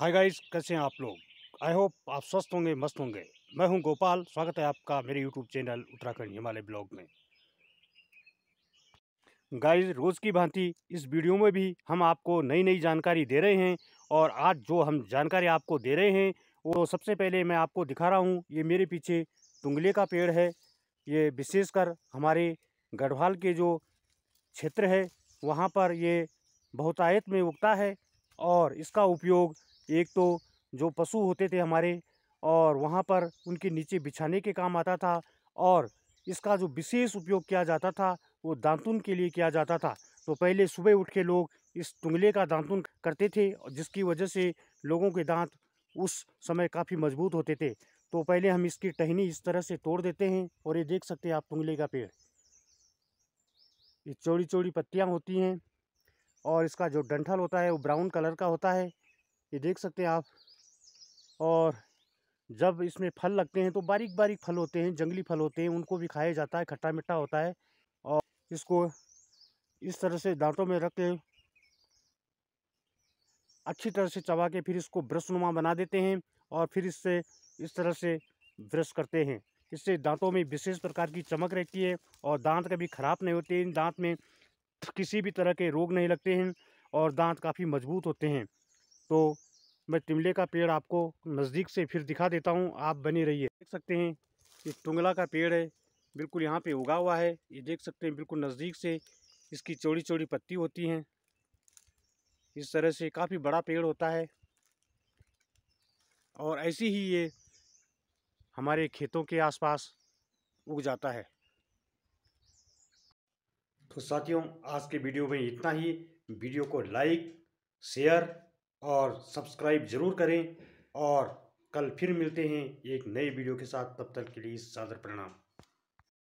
hi guys कैसे हैं आप लोग आई होप आप स्वस्थ होंगे मस्त होंगे मैं हूं गोपाल स्वागत है आपका मेरे YouTube channel Uttarakhand Himalaya blog में गाइस रोज़ की भांति इस वीडियो में भी हम आपको नई नई जानकारी दे रहे हैं और आज जो हम जानकारी आपको दे रहे हैं वो सबसे पहले मैं आपको दिखा रहा हूँ ये मेरे पीछे तुंगले का पेड़ है ये विशेषकर हमारे गढ़वाल के जो क्षेत्र है वहाँ पर ये बहुतायत में उगता है और इसका उपयोग एक तो जो पशु होते थे हमारे और वहाँ पर उनके नीचे बिछाने के काम आता था और इसका जो विशेष उपयोग किया जाता था वो दांतुन के लिए किया जाता था तो पहले सुबह उठ के लोग इस तुंगले का दांतुन करते थे जिसकी वजह से लोगों के दांत उस समय काफ़ी मजबूत होते थे तो पहले हम इसकी टहनी इस तरह से तोड़ देते हैं और ये देख सकते हैं आप तुंगले का पेड़ ये चौड़ी चौड़ी पत्तियाँ होती हैं और इसका जो डंठल होता है वो ब्राउन कलर का होता है ये देख सकते हैं आप और जब इसमें फल लगते हैं तो बारीक बारीक फल होते हैं जंगली फल होते हैं उनको भी खाया जाता है खट्टा मिट्टा होता है और इसको इस तरह से दांतों में रख के अच्छी तरह से चबा के फिर इसको ब्रश नुमा बना देते हैं और फिर इससे इस तरह से ब्रश करते हैं इससे दांतों में विशेष प्रकार की चमक रहती है और दांत कभी ख़राब नहीं होते इन दांत में किसी भी तरह के रोग नहीं लगते हैं और दांत काफ़ी मजबूत होते हैं तो मैं टिमले का पेड़ आपको नज़दीक से फिर दिखा देता हूँ आप बने रहिए देख सकते हैं ये टुंगला का पेड़ है बिल्कुल यहाँ पे उगा हुआ है ये देख सकते हैं बिल्कुल नज़दीक से इसकी चौड़ी चौड़ी पत्ती होती हैं इस तरह से काफ़ी बड़ा पेड़ होता है और ऐसे ही ये हमारे खेतों के आसपास उग जाता है तो साथियों आज के वीडियो में इतना ही वीडियो को लाइक शेयर और सब्सक्राइब ज़रूर करें और कल फिर मिलते हैं एक नए वीडियो के साथ तब तक के लिए सादर प्रणाम